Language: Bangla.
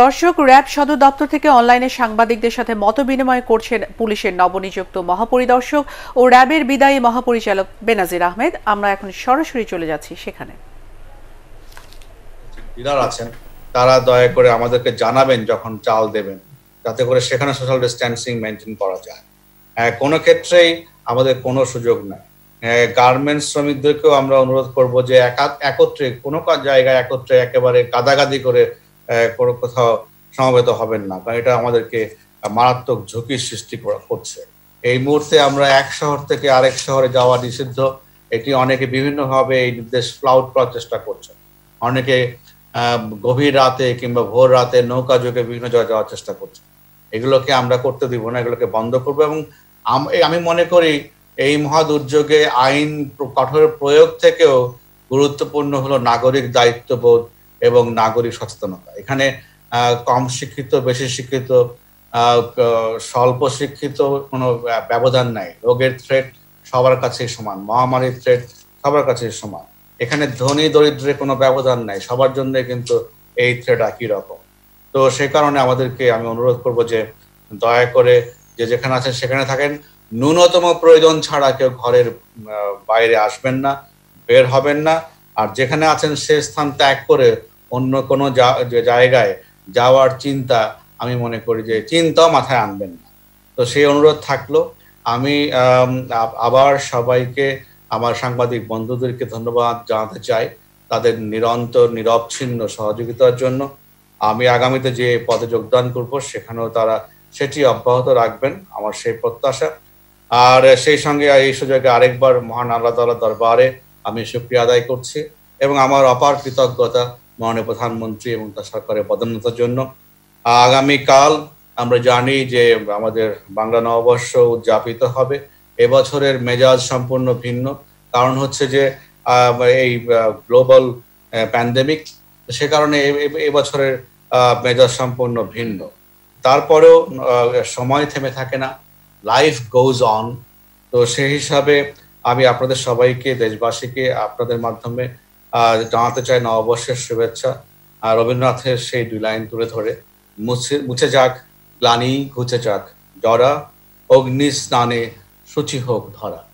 দর্শক র্যাব সদর দপ্তর থেকে অনলাইনে সাংবাদিকদের সাথে মত বিনিময় করছেন পুলিশের নবনিযুক্ত মহাপরিদর্শক ও র্যাবের বিদায়ী মহাপরিচালক বেনাজির আহমেদ আমরা এখন সরাসরি চলে যাচ্ছি সেখানে আছেন তারা দয়া করে আমাদেরকে জানাবেন যখন চাল দেবেন যাতে করে সেখানে সোশ্যাল ডিস্ট্যান্সিং মেনটেন করা যায় হ্যাঁ, কোনো ক্ষেত্রেই আমাদের কোনো সুযোগ নাই গার্মেন্টস হ্যাঁ, শ্রমিকদেরকেও আমরা অনুরোধ করব যে একত্রে কোনো জায়গায় একত্রে একেবারে গাদাগাদি করে কোনো কোথাও সমবেত হবেন না কারণ এটা আমাদেরকে মারাত্মক ঝুঁকির সৃষ্টি হচ্ছে এই মুহূর্তে আমরা এক শহর থেকে আরেক শহরে যাওয়া নিষিদ্ধ এটি অনেকে বিভিন্নভাবে এই নির্দেশ ফ্লাউট করার চেষ্টা করছে অনেকে গভীর রাতে কিংবা ভোর রাতে নৌকা যোগে বিভিন্ন জায়গায় যাওয়ার চেষ্টা করছে এগুলোকে আমরা করতে দিব না এগুলোকে বন্ধ করবো এবং আমি মনে করি এই মহা দুর্যোগে আইন কঠোর প্রয়োগ থেকেও গুরুত্বপূর্ণ হলো নাগরিক দায়িত্ববোধ এবং নাগরিক সচেতনতা এখানে কম শিক্ষিত বেশি শিক্ষিত স্বল্প শিক্ষিত কোনো ব্যবধান নাই রোগের থ্রেট সবার কাছে সমান মহামারীর থ্রেট সবার কাছে সমান এখানে ধনী দরিদ্রের কোনো ব্যবধান নাই সবার জন্য কিন্তু এই থ্রেট একই রকম তো সে কারণে আমাদেরকে আমি অনুরোধ করব যে দয়া করে যে যেখানে আছেন সেখানে থাকেন ন্যূনতম প্রয়োজন ছাড়া কেউ ঘরের বাইরে আসবেন না বের হবেন না আর যেখানে আছেন সে স্থান ত্যাগ করে অন্য কোনো জায়গায় যাওয়ার চিন্তা আমি মনে করি যে চিন্তাও মাথায় আনবেন না তো সেই অনুরোধ থাকলো আমি আবার সবাইকে আমার সাংবাদিক বন্ধুদেরকে ধন্যবাদ জানাতে চাই তাদের নিরন্তর নিরবচ্ছিন্ন সহযোগিতার জন্য আমি আগামীতে যে পদে যোগদান করব সেখানেও তারা সেটি অব্যাহত রাখবেন আমার সেই প্রত্যাশা আর সেই সঙ্গে এই সুযোগে আরেকবার মহান আল্লাহ তালা দরবারে আমি সুক্রিয়া আদায় করছি এবং আমার অপার কৃতজ্ঞতা মাননীয় প্রধানমন্ত্রী এবং তার সরকারের পদোন্নতার জন্য আগামীকাল আমরা জানি যে আমাদের বাংলা নববর্ষ উদযাপিত হবে এবছরের মেজাজ সম্পূর্ণ ভিন্ন কারণ হচ্ছে যে এই গ্লোবাল প্যান্ডেমিক সে কারণে এবছরের মেজাজ সম্পূর্ণ ভিন্ন তারপরেও সময় থেমে থাকে না লাইফ গোজ অন তো সেই হিসাবে আমি আপনাদের সবাইকে দেশবাসীকে আপনাদের মাধ্যমে জানাতে চাই নববর্ষের শুভেচ্ছা রবীন্দ্রনাথের সেই দুই লাইন তুলে ধরে মুছে মুছে যাক গ্লানি ঘুচে যাক জরা অগ্নি স্নানে সূচি হোক ধরা